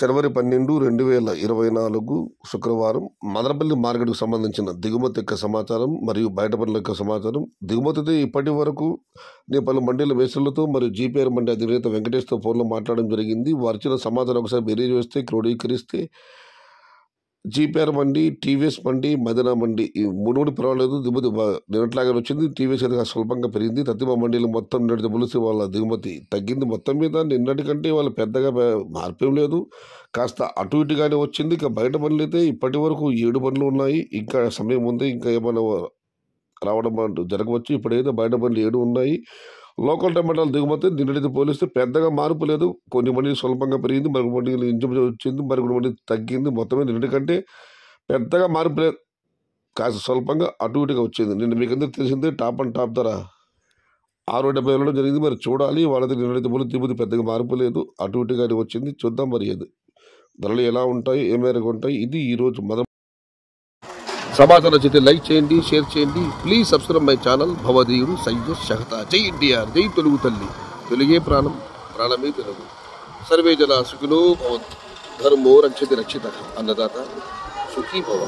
జనవరి పన్నెండు రెండు వేల ఇరవై నాలుగు శుక్రవారం మదనపల్లి మార్కెట్కు సంబంధించిన దిగుమతి యొక్క సమాచారం మరియు బయట పనుల యొక్క సమాచారం దిగుమతితో ఇప్పటి వరకు నేను పలు మండీల వేసులతో మరియు జీపీఆర్ మండలి అధినేత వెంకటేష్తో ఫోన్లో మాట్లాడడం జరిగింది వారిచిన సమాచారం ఒకసారి బెరీజ్ వేస్తే క్రోడీకరిస్తే జీపీఆర్ బండి టీవీఎస్ బండి మదనా బండి ఈ మూడు మూడు పర్వాలేదు దిగుమతి నిన్నట్లాగా వచ్చింది టీవీఎస్ అనేది స్వల్పంగా పెరిగింది తత్తిమ మండీలు మొత్తం నిన్నటి పులిసి వాళ్ళ దిగుమతి తగ్గింది మొత్తం మీద నిన్నటి కంటే వాళ్ళు పెద్దగా మార్పేం లేదు కాస్త అటు ఇటుగానే వచ్చింది ఇక బయట బండ్లు అయితే ఇప్పటి వరకు ఏడు బండ్లు ఉన్నాయి ఇంకా సమయం ఉంది ఇంకా ఏమైనా రావడం జరగవచ్చు ఇప్పుడైతే బయట బండ్లు ఏడు ఉన్నాయి లోకల్ టమాటాలు దిగుమతి నిన్నటితో పోలిస్తే పెద్దగా మార్పు లేదు కొన్ని మండీలు స్వల్పంగా పెరిగింది మరొక మండీలు ఇంచు వచ్చింది మరికొన్ని మండీ తగ్గింది మొత్తమే నిన్నటి కంటే పెద్దగా మార్పు లేదు కాస్త స్వల్పంగా అటు ఇటుగా వచ్చింది నిన్న మీకు తెలిసిందే టాప్ అండ్ టాప్ ధర ఆరు డెబ్బై వెళ్ళడం జరిగింది మరి చూడాలి వాళ్ళది నిన్నటి పోలి దిగుమతి పెద్దగా మార్పు లేదు అటు ఇటుగానే వచ్చింది చూద్దాం మరి ఏది ధరలు ఎలా ఉంటాయి ఏ మేరకు ఉంటాయి ఇది ఈరోజు మొదటి సమాధాన చేతి లైక్ చేయండి షేర్ చేయండి ప్లీజ్ సబ్స్క్రైబ్ మై ఛానల్ భవదీయుడు సయ్య షహతా జై ఇండియా జై తెలుగు తల్లి తెలుగే ప్రాణం ప్రాణమే తెలుగు సర్వే జన సుఖినో భవంతు ధర్మో రక్షతి రక్షిత అన్నదాత సుఖీ భవ